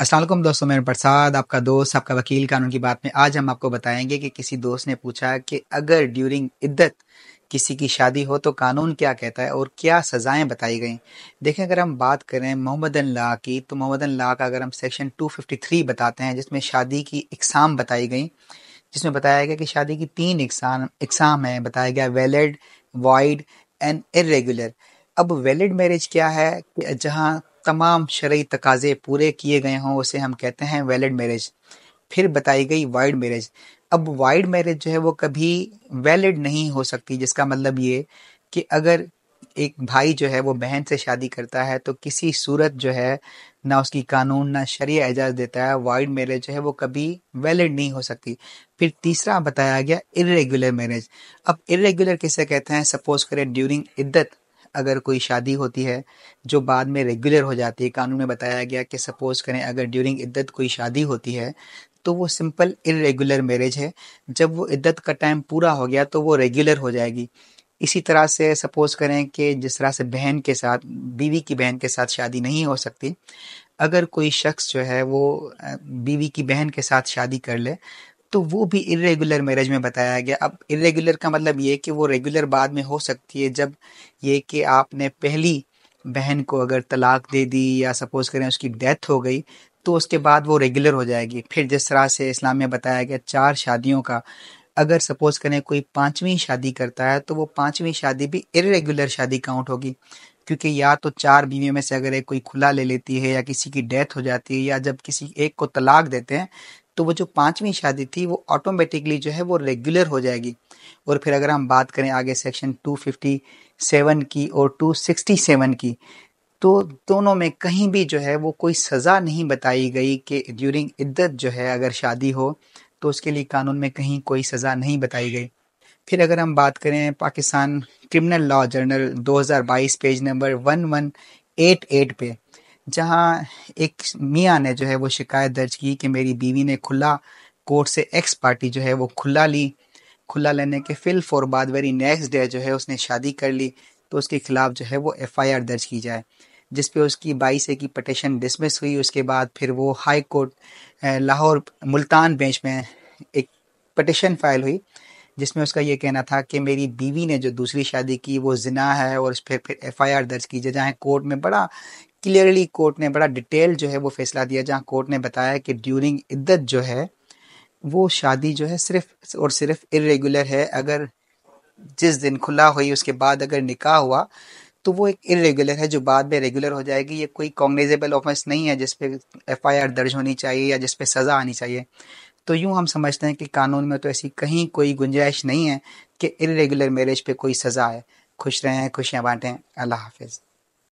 असलम दोस्तों मैं प्रसाद आपका दोस्त आपका वकील कानून की बात में आज हम आपको बताएंगे कि किसी दोस्त ने पूछा कि अगर ड्यूरिंग इद्दत किसी की शादी हो तो कानून क्या कहता है और क्या सज़ाएं बताई गई देखें अगर हम बात करें मोहम्मद ला की तो मोहम्मद ला का अगर हम सेक्शन 253 बताते हैं जिसमें शादी की इकसाम बताई गई जिसमें बताया गया कि शादी की तीन इकसाम इकसाम है बताया गया वैलिड वाइड एंड इरेगुलर अब वैलिड मैरिज क्या है जहाँ तमाम शरय तकाजे पूरे किए गए हों उसे हम कहते हैं वैलिड मैरिज फिर बताई गई वाइड मैरिज अब वाइड मैरिज जो है वो कभी वैलिड नहीं हो सकती जिसका मतलब ये कि अगर एक भाई जो है वो बहन से शादी करता है तो किसी सूरत जो है ना उसकी कानून ना शरीय एजाज देता है वाइड मैरिज जो है वो कभी वैलिड नहीं हो सकती फिर तीसरा बताया गया इरेगुलर मैरिज अब इरेगुलर किसे कहते हैं सपोज करें ड्यूरिंग इद्दत अगर कोई शादी होती है जो बाद में रेगुलर हो जाती है कानून में बताया गया कि सपोज़ करें अगर ड्यूरिंग इद्दत कोई शादी होती है तो वो सिंपल इरेगुलर मैरिज है जब वो इद्दत का टाइम पूरा हो गया तो वो रेगुलर हो जाएगी इसी तरह से सपोज करें कि जिस तरह से बहन के साथ बीवी की बहन के साथ शादी नहीं हो सकती अगर कोई शख्स जो है वो बीवी की बहन के साथ शादी कर ले तो वो भी इरेगुलर मैरिज में बताया गया अब इरेगुलर का मतलब ये कि वो रेगुलर बाद में हो सकती है जब ये कि आपने पहली बहन को अगर तलाक दे दी या सपोज करें उसकी डेथ हो गई तो उसके बाद वो रेगुलर हो जाएगी फिर जिस तरह से इस्लाम में बताया गया चार शादियों का अगर सपोज करें कोई पांचवी शादी करता है तो वो पांचवी शादी भी इरेगुलर शादी काउंट होगी क्योंकि या तो चार बीवियों में से अगर एक कोई खुला ले लेती है या किसी की डेथ हो जाती है या जब किसी एक को तलाक देते हैं तो वो जो पांचवी शादी थी वो ऑटोमेटिकली जो है वो रेगुलर हो जाएगी और फिर अगर हम बात करें आगे सेक्शन 257 की और 267 की तो दोनों में कहीं भी जो है वो कोई सज़ा नहीं बताई गई कि ड्यूरिंग इद्दत जो है अगर शादी हो तो उसके लिए कानून में कहीं कोई सज़ा नहीं बताई गई फिर अगर हम बात करें Pakistan criminal law journal 2022 page number 1188 पे जहां एक मियाँ ने जो है वो शिकायत दर्ज की कि मेरी बीवी ने खुला कोर्ट से एक्स पार्टी जो है वो खुला ली खुला लेने के फिल फॉर बाद वेरी नेक्स्ट डे जो है उसने शादी कर ली तो उसके खिलाफ जो है वो एफआईआर दर्ज की जाए जिस पे उसकी बाईस की पटिशन डिसमिस हुई उसके बाद फिर वो high court Lahore Multan bench में एक पटिशन फाइल हुई जिसमें उसका ये कहना था कि मेरी बीवी ने जो दूसरी शादी की वो जिना है और उस पर फिर एफ दर्ज की जाए जहाँ कोर्ट में बड़ा क्लियरली कोर्ट ने बड़ा डिटेल जो है वो फैसला दिया जहाँ कोर्ट ने बताया कि ड्यूरिंग इद्दत जो है वो शादी जो है सिर्फ और सिर्फ इरेगुलर है अगर जिस दिन खुला हुई उसके बाद अगर निकाह हुआ तो वो एक इरेगुलर है जो बाद में रेगुलर हो जाएगी ये कोई कॉग्निजेबल ऑफेंस नहीं है जिस आई आर दर्ज होनी चाहिए या जिस सज़ा आनी चाहिए तो यूँ हम समझते हैं कि कानून में तो ऐसी कहीं कोई गुंजाइश नहीं है कि इरेगुलर मैरिज पे कोई सज़ा है खुश रहें खुशियाँ बांटें अल्लाह हाफिज़